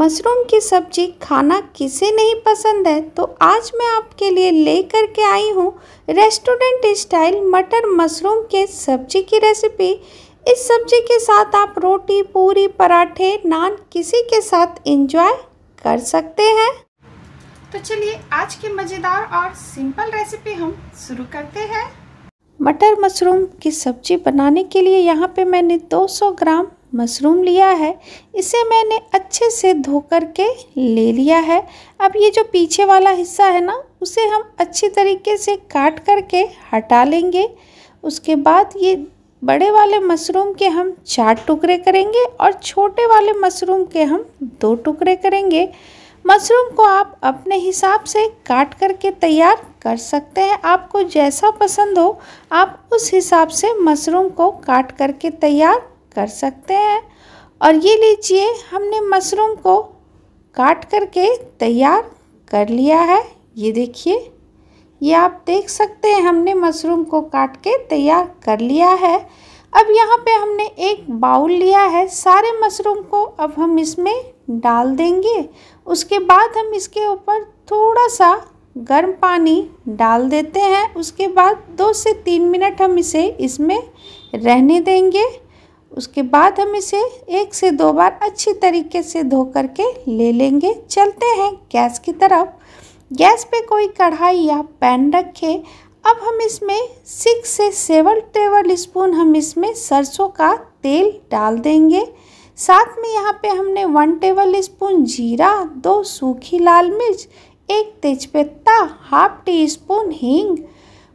mushroom की सब्जी खाना किसे नहीं पसंद है तो आज मैं आपके लिए ले कर के आई हूँ रेस्टोरेंट स्टाइल मटर मशरूम के सब्जी की रेसिपी इस सब्जी के साथ आप रोटी पूरी पराठे नान किसी के साथ इंजॉय कर सकते हैं तो चलिए आज की मज़ेदार और सिंपल रेसिपी हम शुरू करते हैं मटर मशरूम की सब्जी बनाने के लिए यहाँ पे मैंने 200 ग्राम मशरूम लिया है इसे मैंने अच्छे से धो कर के ले लिया है अब ये जो पीछे वाला हिस्सा है ना उसे हम अच्छी तरीके से काट करके हटा लेंगे उसके बाद ये बड़े वाले मशरूम के हम चार टुकड़े करेंगे और छोटे वाले मशरूम के हम दो टुकड़े करेंगे मशरूम को आप अपने हिसाब से काट करके तैयार कर सकते हैं आपको जैसा पसंद हो आप उस हिसाब से मशरूम को काट करके तैयार कर सकते हैं और ये लीजिए हमने मशरूम को काट करके तैयार कर लिया है ये देखिए ये आप देख सकते हैं हमने मशरूम को काट के तैयार कर लिया है अब यहाँ पे हमने एक बाउल लिया है सारे मशरूम को अब हम इसमें डाल देंगे उसके बाद हम इसके ऊपर थोड़ा सा गर्म पानी डाल देते हैं उसके बाद दो से तीन मिनट हम इसे इसमें रहने देंगे उसके बाद हम इसे एक से दो बार अच्छी तरीके से धो करके ले लेंगे चलते हैं गैस की तरफ गैस पे कोई कढ़ाई या पैन रखें अब हम इसमें सिक्स से सेवन टेबल स्पून हम इसमें सरसों का तेल डाल देंगे साथ में यहाँ पे हमने वन टेबल स्पून जीरा दो सूखी लाल मिर्च एक तेजपत्ता हाफ टी स्पून हींग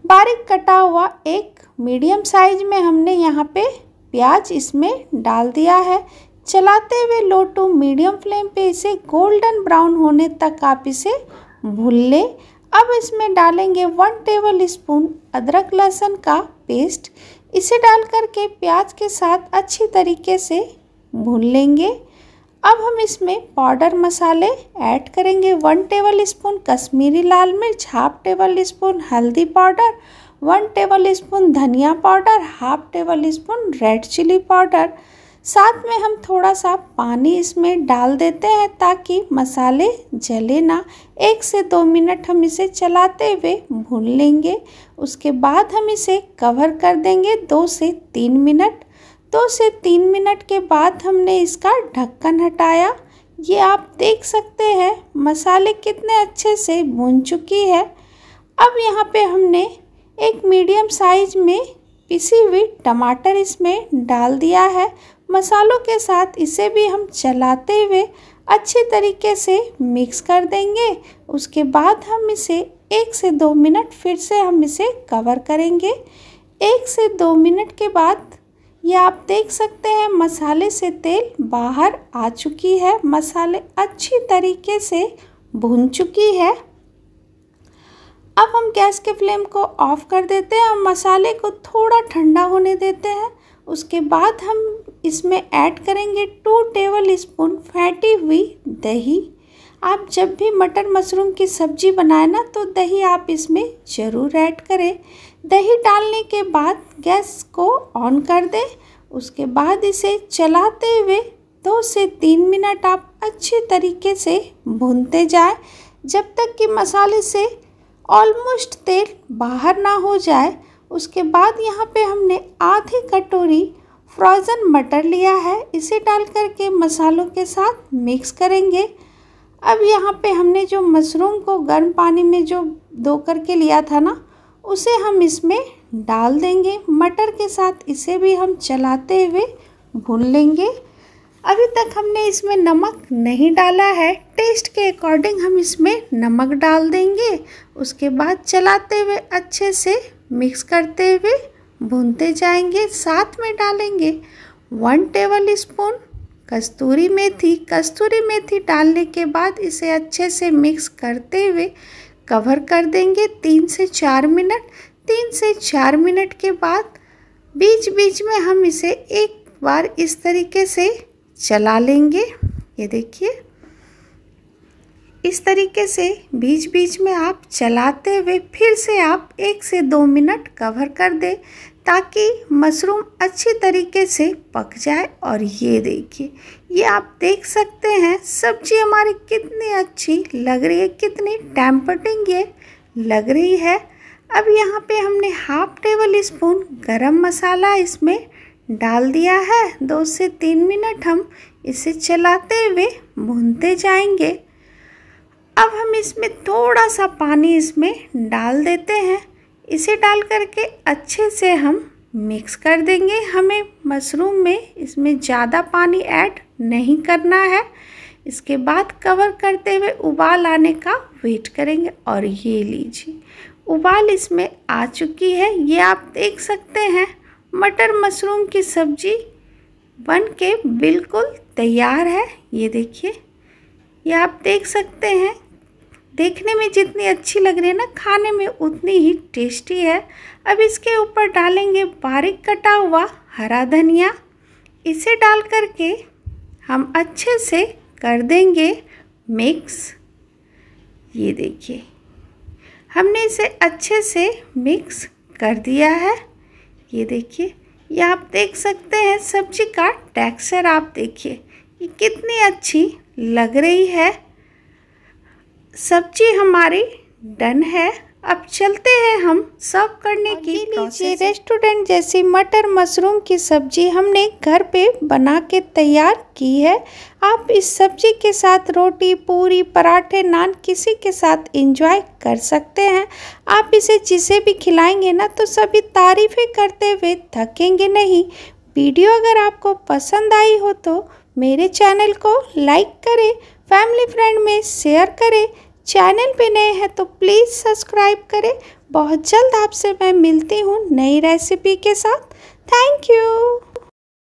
बारीक कटा हुआ एक मीडियम साइज में हमने यहाँ पे प्याज इसमें डाल दिया है चलाते हुए लो टू मीडियम फ्लेम पे इसे गोल्डन ब्राउन होने तक आप इसे भून लें अब इसमें डालेंगे वन टेबल स्पून अदरक लहसुन का पेस्ट इसे डाल करके प्याज के साथ अच्छी तरीके से भून लेंगे अब हम इसमें पाउडर मसाले ऐड करेंगे वन टेबल स्पून कश्मीरी लाल मिर्च हाफ टेबल स्पून हल्दी पाउडर वन टेबल स्पून धनिया powder half tablespoon red chilli powder साथ में हम थोड़ा सा पानी इसमें डाल देते हैं ताकि मसाले जले ना एक से दो मिनट हम इसे चलाते हुए भून लेंगे उसके बाद हम इसे कवर कर देंगे दो से तीन मिनट दो से तीन मिनट के बाद हमने इसका ढक्कन हटाया ये आप देख सकते हैं मसाले कितने अच्छे से भून चुकी है अब यहाँ पे हमने एक मीडियम साइज में पिसी हुई टमाटर इसमें डाल दिया है मसालों के साथ इसे भी हम चलाते हुए अच्छे तरीके से मिक्स कर देंगे उसके बाद हम इसे एक से दो मिनट फिर से हम इसे कवर करेंगे एक से दो मिनट के बाद ये आप देख सकते हैं मसाले से तेल बाहर आ चुकी है मसाले अच्छी तरीके से भुन चुकी है अब हम गैस के फ्लेम को ऑफ़ कर देते हैं और मसाले को थोड़ा ठंडा होने देते हैं उसके बाद हम इसमें ऐड करेंगे टू टेबल स्पून फैटी हुई दही आप जब भी मटर मशरूम की सब्ज़ी बनाए ना तो दही आप इसमें ज़रूर ऐड करें दही डालने के बाद गैस को ऑन कर दें उसके बाद इसे चलाते हुए दो से तीन मिनट आप अच्छे तरीके से भूनते जाए जब तक कि मसाले से ऑलमोस्ट तेल बाहर ना हो जाए उसके बाद यहाँ पे हमने आधी कटोरी फ्रोज़न मटर लिया है इसे डाल करके मसालों के साथ मिक्स करेंगे अब यहाँ पे हमने जो मशरूम को गर्म पानी में जो धो करके लिया था ना उसे हम इसमें डाल देंगे मटर के साथ इसे भी हम चलाते हुए भून लेंगे अभी तक हमने इसमें नमक नहीं डाला है टेस्ट के अकॉर्डिंग हम इसमें नमक डाल देंगे उसके बाद चलाते हुए अच्छे से मिक्स करते हुए भूनते जाएंगे साथ में डालेंगे वन टेबल स्पून कस्तूरी मेथी कस्तूरी मेथी डालने के बाद इसे अच्छे से मिक्स करते हुए कवर कर देंगे तीन से चार मिनट तीन से चार मिनट के बाद बीच बीच में हम इसे एक बार इस तरीके से चला लेंगे ये देखिए इस तरीके से बीच बीच में आप चलाते हुए फिर से आप एक से दो मिनट कवर कर दें ताकि मशरूम अच्छी तरीके से पक जाए और ये देखिए ये आप देख सकते हैं सब्जी हमारी कितनी अच्छी लग रही है कितनी टैम्पटिंग ये लग रही है अब यहाँ पे हमने हाफ टेबल स्पून गरम मसाला इसमें डाल दिया है दो से तीन मिनट हम इसे चलाते हुए भूनते जाएंगे अब हम इसमें थोड़ा सा पानी इसमें डाल देते हैं इसे डाल करके अच्छे से हम मिक्स कर देंगे हमें मशरूम में इसमें ज़्यादा पानी ऐड नहीं करना है इसके बाद कवर करते हुए उबाल आने का वेट करेंगे और ये लीजिए उबाल इसमें आ चुकी है ये आप देख सकते हैं मटर मशरूम की सब्ज़ी बन के बिल्कुल तैयार है ये देखिए ये आप देख सकते हैं देखने में जितनी अच्छी लग रही है ना खाने में उतनी ही टेस्टी है अब इसके ऊपर डालेंगे बारीक कटा हुआ हरा धनिया इसे डाल करके हम अच्छे से कर देंगे मिक्स ये देखिए हमने इसे अच्छे से मिक्स कर दिया है ये देखिए ये आप देख सकते हैं सब्जी का टेक्सचर आप देखिए ये कितनी अच्छी लग रही है सब्जी हमारी डन है अब चलते हैं हम सर्व करने की लीजिए रेस्टोरेंट जैसी मटर मशरूम की सब्जी हमने घर पे बना के तैयार की है आप इस सब्जी के साथ रोटी पूरी पराठे नान किसी के साथ एंजॉय कर सकते हैं आप इसे जिसे भी खिलाएंगे ना तो सभी तारीफ़ें करते हुए थकेंगे नहीं वीडियो अगर आपको पसंद आई हो तो मेरे चैनल को लाइक करें फैमिली फ्रेंड में शेयर करें चैनल पे नए हैं तो प्लीज़ सब्सक्राइब करें बहुत जल्द आपसे मैं मिलती हूँ नई रेसिपी के साथ थैंक यू